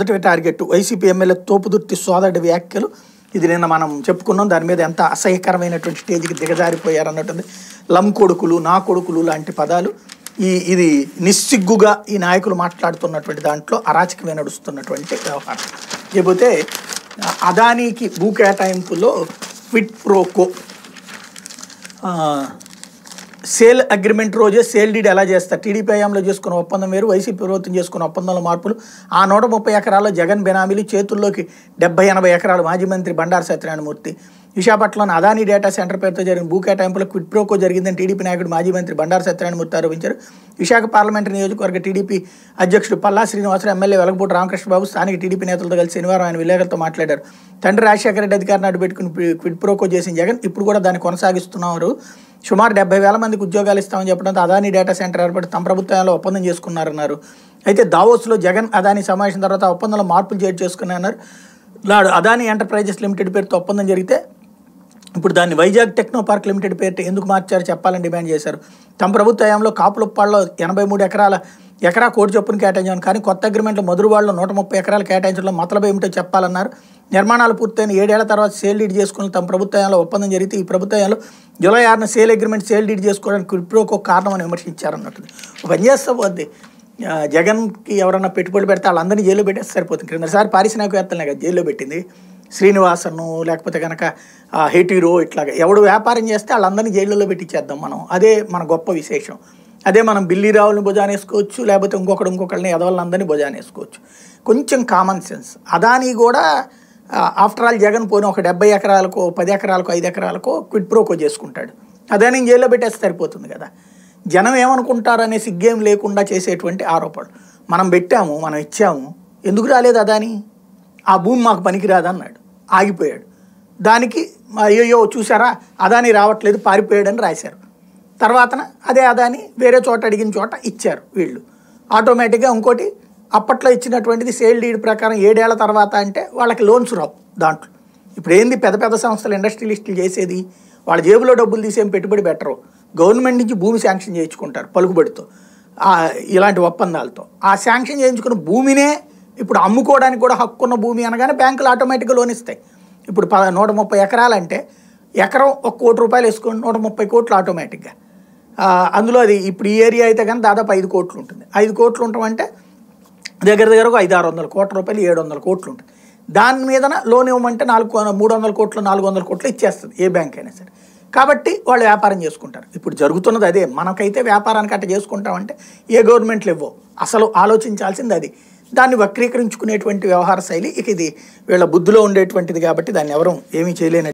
మొదటి target YCP MLA Topudurthi సోదరుడి వ్యాఖ్యలు ఇది నిన్న మనం చెప్పుకున్నాం దాని మీద ఎంత అసహ్యకరమైనటువంటి స్టేజ్కి దిగజారిపోయారు అన్నట్టుంది లమ్ కొడుకులు నా కొడుకులు లాంటి పదాలు ఈ ఇది నిస్సిగ్గుగా ఈ నాయకులు మాట్లాడుతున్నటువంటి దాంట్లో అరాచకమే నడుస్తున్నటువంటి వ్యవహారం లేకపోతే అదానీకి భూ కేటాయింపులో క్విట్ ప్రోకో సేల్ అగ్రిమెంట్ రోజే సేల్ డీడ్ ఎలా చేస్తారు టీడీపీ హయాంలో చేసుకున్న ఒప్పందం వేరు వైసీపీ ప్రభుత్వం చేసుకున్న ఒప్పందంలో మార్పులు ఆ నూట ముప్పై ఎకరాల్లో జగన్ బెనామీలు చేతుల్లోకి డెబ్బై ఎనభై ఎకరాలు మాజీ మంత్రి బండారు సత్యనారాయణమూర్తి విశాఖపట్నంలోని అదానీ డేటా సెంటర్ పేరుతో జరిగిన భూ కేటాయింపులో క్విట్ ప్రోకో జరిగిందని టీడీపీ నాయకుడు మాజీ మంత్రి బండారు సత్యనారాయణమూర్తి ఆరోపించారు విశాఖ పార్లమెంటు నియోజకవర్గ టీడీపీ అధ్యక్షుడు పల్లా శ్రీనివాసరావు ఎమ్మెల్యే వెలగపూటి రామకృష్ణబాబు స్థానిక టీడీపీ నేతలతో కలిసి శనివారం ఆయన విలేకరులతో మాట్లాడారు తండ్రి రాజశేఖర రెడ్డి అధికారిని అడ్డు పెట్టుకుని క్విడ్ ప్రోకో చేసిన జగన్ ఇప్పుడు కూడా దాన్ని కొనసాగిస్తున్నారు సుమారు డెబ్బై వేల మందికి ఉద్యోగాలు ఇస్తామని చెప్పడంతో అదాని డేటా సెంటర్ ఏర్పాటు తమ ప్రభుత్వంలో ఒప్పందం చేసుకున్నారన్నారు అయితే దావోస్లో జగన్ అదాని సమావేశం తర్వాత ఒప్పందంలో మార్పులు నాడు అదాని ఎంటర్ప్రైజెస్ లిమిటెడ్ పేరుతో ఒప్పందం జరిగితే ఇప్పుడు దాన్ని వైజాగ్ టెక్నో పార్క్ లిమిటెడ్ పేరు ఎందుకు మార్చారు చెప్పాలని డిమాండ్ చేశారు తమ ప్రభుత్వ హయాంలో కాపులుప్పాళ్ళలో ఎనభై మూడు ఎకరాల ఎకరా కోటి చొప్పున కేటాయించాను కానీ కొత్త అగ్రిమెంట్లో మధురవాడలో నూట ముప్పై ఎకరాలు కేటాయించడంలో మతలబు ఏమిటో చెప్పాలన్నారు నిర్మాణాలు పూర్తయిన ఏడేళ్ల తర్వాత సేల్ డీడ్ చేసుకుని తమ ప్రభుత్వంలో ఒప్పందం జరిగితే ఈ హయాంలో జూలై ఆరున సేల్ అగ్రిమెంట్ సేల్ డీడ్ చేసుకోవడానికి ఇప్పుడోకో కారణం అని విమర్శించారన్నట్టు పనిచేస్తా పోద్ది జగన్కి ఎవరన్నా పెట్టుబడులు పెడితే వాళ్ళందరినీ జైల్లో పెట్టేస్తే సరిపోతుంది క్రిందసారి పారిశ్రామికవేత్తలనే కదా జైల్లో పెట్టింది శ్రీనివాసను లేకపోతే కనుక హెటీరో ఇట్లాగా ఎవడు వ్యాపారం చేస్తే వాళ్ళందరినీ జైళ్ళలో పెట్టించేద్దాం మనం అదే మన గొప్ప విశేషం అదే మనం బిల్లీరావుని భుజానేసుకోవచ్చు లేకపోతే ఇంకొకడు ఇంకొకళ్ళని ఎదవాళ్ళందరినీ భుజానేసుకోవచ్చు కొంచెం కామన్ సెన్స్ అదానీ కూడా ఆఫ్టర్ ఆల్ జగన్ పోయిన ఒక డెబ్బై ఎకరాలకో పది ఎకరాలకో ఐదు ఎకరాలకో క్విడ్ ప్రోకో చేసుకుంటాడు అదే నేను జైల్లో పెట్టేస్తే సరిపోతుంది కదా జనం ఏమనుకుంటారు అనే సిగ్గేం లేకుండా చేసేటువంటి ఆరోపణలు మనం పెట్టాము మనం ఇచ్చాము ఎందుకు రాలేదు అదాని ఆ భూమి మాకు పనికిరాదన్నాడు ఆగిపోయాడు దానికి అయ్యయ్యో చూసారా అదాని రావట్లేదు పారిపోయాడని రాశారు తర్వాతన అదే అదాని వేరే చోట అడిగిన చోట ఇచ్చారు వీళ్ళు ఆటోమేటిక్గా ఇంకోటి అప్పట్లో ఇచ్చినటువంటిది సేల్ డీడ్ ప్రకారం ఏడేళ్ల తర్వాత అంటే వాళ్ళకి లోన్స్ రావు దాంట్లో ఇప్పుడు ఏంది పెద్ద పెద్ద సంస్థలు ఇండస్ట్రియలిస్టులు చేసేది వాళ్ళ జేబులో డబ్బులు తీసేం పెట్టుబడి బెటరు గవర్నమెంట్ నుంచి భూమి శాంక్షన్ చేయించుకుంటారు పలుకుబడితో ఇలాంటి ఒప్పందాలతో ఆ శాంక్షన్ చేయించుకున్న భూమినే ఇప్పుడు అమ్ముకోవడానికి కూడా హక్కున్న భూమి అనగానే బ్యాంకులు ఆటోమేటిక్గా లోన్ ఇస్తాయి ఇప్పుడు ప నూట ముప్పై ఎకరాలంటే ఎకరం ఒక కోటి రూపాయలు వేసుకోండి నూట ముప్పై కోట్లు ఆటోమేటిక్గా అందులో అది ఇప్పుడు ఈ ఏరియా అయితే కానీ దాదాపు ఐదు కోట్లు ఉంటుంది ఐదు కోట్లు ఉంటామంటే దగ్గర దగ్గర ఒక ఐదు ఆరు వందల కోట్ల రూపాయలు ఏడు వందల కోట్లు ఉంటుంది దాని మీదన లోన్ ఇవ్వమంటే నాలుగు మూడు వందల కోట్లు నాలుగు వందల కోట్లు ఇచ్చేస్తుంది ఏ బ్యాంక్ అయినా సరే కాబట్టి వాళ్ళు వ్యాపారం చేసుకుంటారు ఇప్పుడు జరుగుతున్నది అదే మనకైతే వ్యాపారానికి అట్ట చేసుకుంటామంటే ఏ గవర్నమెంట్లు ఇవ్వవు అసలు ఆలోచించాల్సింది అది దాన్ని వక్రీకరించుకునేటువంటి వ్యవహార శైలి ఇక ఇది వీళ్ళ బుద్ధిలో ఉండేటువంటిది కాబట్టి దాన్ని ఎవరూ ఏమీ చేయలేనట్టు